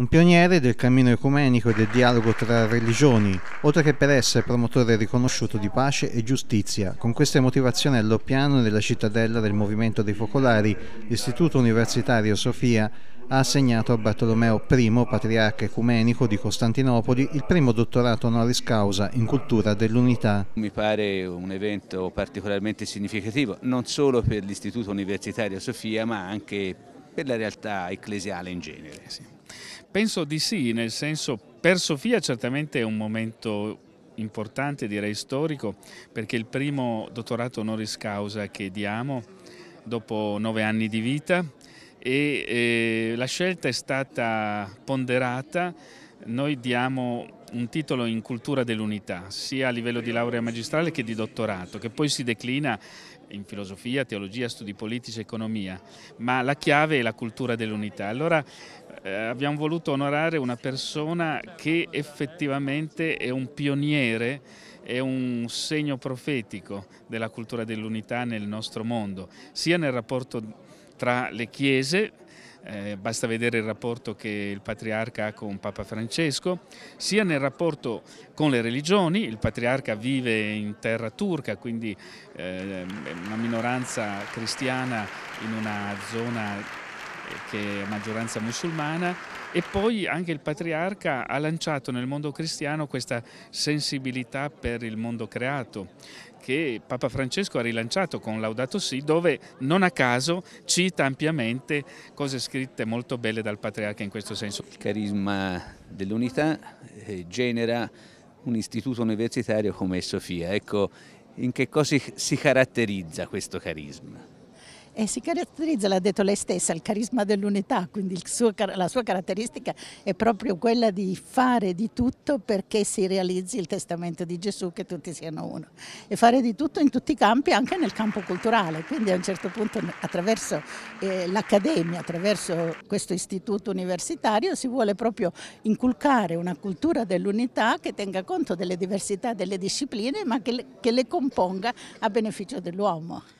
un pioniere del cammino ecumenico e del dialogo tra religioni, oltre che per essere promotore riconosciuto di pace e giustizia. Con queste motivazioni all'Oppiano nella cittadella del Movimento dei Focolari, l'Istituto Universitario Sofia ha assegnato a Bartolomeo I, patriarca ecumenico di Costantinopoli, il primo dottorato honoris causa in cultura dell'unità. Mi pare un evento particolarmente significativo, non solo per l'Istituto Universitario Sofia, ma anche per la realtà ecclesiale in genere. Sì. Penso di sì, nel senso per Sofia certamente è un momento importante, direi storico, perché è il primo dottorato honoris causa che diamo dopo nove anni di vita e eh, la scelta è stata ponderata, noi diamo un titolo in cultura dell'unità, sia a livello di laurea magistrale che di dottorato, che poi si declina in filosofia, teologia, studi politici, economia, ma la chiave è la cultura dell'unità. Allora eh, abbiamo voluto onorare una persona che effettivamente è un pioniere, è un segno profetico della cultura dell'unità nel nostro mondo, sia nel rapporto tra le chiese eh, basta vedere il rapporto che il patriarca ha con Papa Francesco, sia nel rapporto con le religioni, il patriarca vive in terra turca, quindi eh, una minoranza cristiana in una zona che è maggioranza musulmana e poi anche il patriarca ha lanciato nel mondo cristiano questa sensibilità per il mondo creato che Papa Francesco ha rilanciato con Laudato Si, dove non a caso cita ampiamente cose scritte molto belle dal patriarca in questo senso. Il carisma dell'unità eh, genera un istituto universitario come Sofia. Ecco, in che cosa si caratterizza questo carisma? E eh, si caratterizza, l'ha detto lei stessa, il carisma dell'unità, quindi suo, la sua caratteristica è proprio quella di fare di tutto perché si realizzi il testamento di Gesù, che tutti siano uno. E fare di tutto in tutti i campi, anche nel campo culturale. Quindi a un certo punto attraverso eh, l'accademia, attraverso questo istituto universitario, si vuole proprio inculcare una cultura dell'unità che tenga conto delle diversità delle discipline, ma che le, che le componga a beneficio dell'uomo.